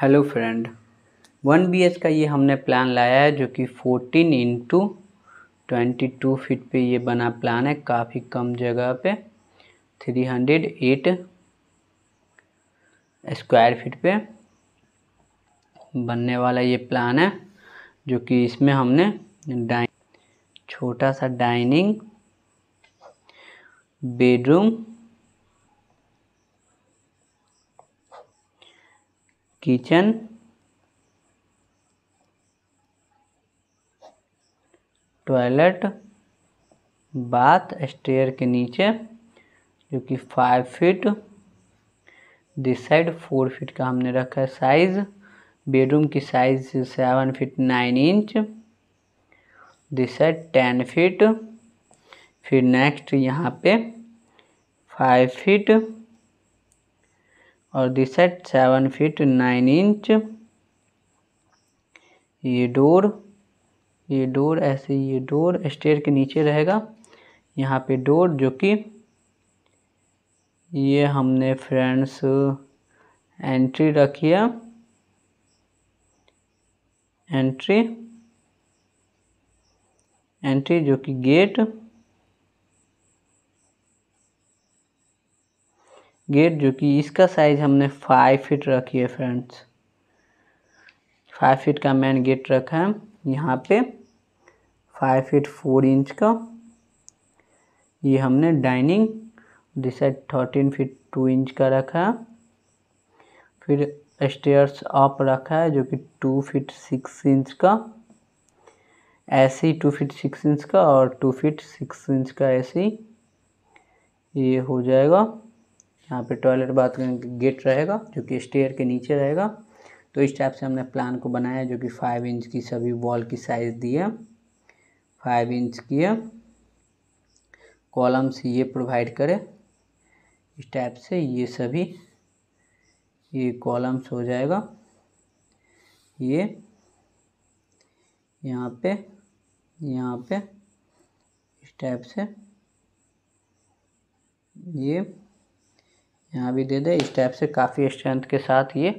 hello friend one B का ये हमने प्लान लाया है जो कि fourteen into twenty two feet पर ये बना प्लान है काफ़ी कम जगह पे three hundred eight square feet पे बनने वाला ये प्लान है जो कि इसमें हमने डाइन छोटा सा dining bedroom kitchen toilet bath stair के नीचे जो कि five feet this side four feet का हमने रखा है साइज़ बेडरूम की size seven feet nine inch this side ten feet फिर नेक्स्ट यहाँ पे फाइव फीट और this side seven feet nine inch ये डोर ये डोर ऐसे ये डोर स्टेयर के नीचे रहेगा यहाँ पे डोर जो कि ये हमने फ्रेंड्स एंट्री रखी है एंट्री एंट्री जो कि गेट गेट जो कि इसका साइज़ हमने फाइव फीट रखी है फ्रेंड्स फाइव फीट का मेन गेट रखा है यहाँ पे फाइव फीट फोर इंच का ये हमने dining this side thirteen feet two inch का रखा है फिर स्टेयर्स अप रखा है जो कि टू फीट सिक्स इंच का ऐसे ही टू फीट सिक्स इंच का और टू फीट सिक्स इंच का ऐसे ही ये हो जाएगा यहाँ पे टॉयलेट बाथरूम गेट रहेगा जो कि स्टेयर के नीचे रहेगा तो इस टाइप से हमने प्लान को बनाया जो कि फाइव इंच की सभी वॉल की साइज़ दी है फाइव इंच की है कॉलम्स ये प्रोवाइड करे इस टाइप से ये सभी ये कॉलम्स हो जाएगा ये यहाँ पे यहाँ पे इस टाइप से ये यहाँ भी दे दे इस टाइप से काफ़ी स्ट्रेंथ के साथ ये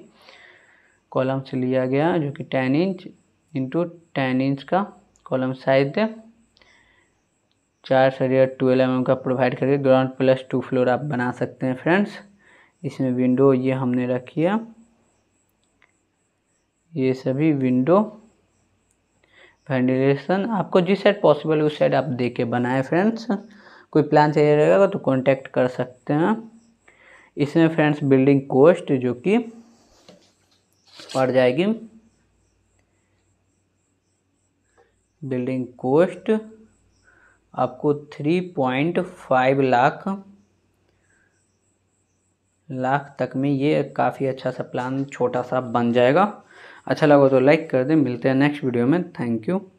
कॉलम से लिया गया जो कि ten inch into ten inch का कॉलम साइज दे चार सरिया ट्वेल्व एम का प्रोवाइड करके ग्राउंड प्लस टू फ्लोर आप बना सकते हैं फ्रेंड्स इसमें विंडो ये हमने रखी है ये सभी विंडो वेंटिलेशन आपको जिस साइड पॉसिबल उस साइड आप दे के बनाए फ्रेंड्स कोई प्लान चाहिए रहेगा तो कांटेक्ट कर सकते हैं इसमें फ्रेंड्स बिल्डिंग कोस्ट जो कि पड़ जाएगी बिल्डिंग कोस्ट आपको three point five lakh lakh तक में ये काफ़ी अच्छा सा प्लान छोटा सा बन जाएगा अच्छा लगा तो लाइक कर दें मिलते हैं नेक्स्ट वीडियो में थैंक यू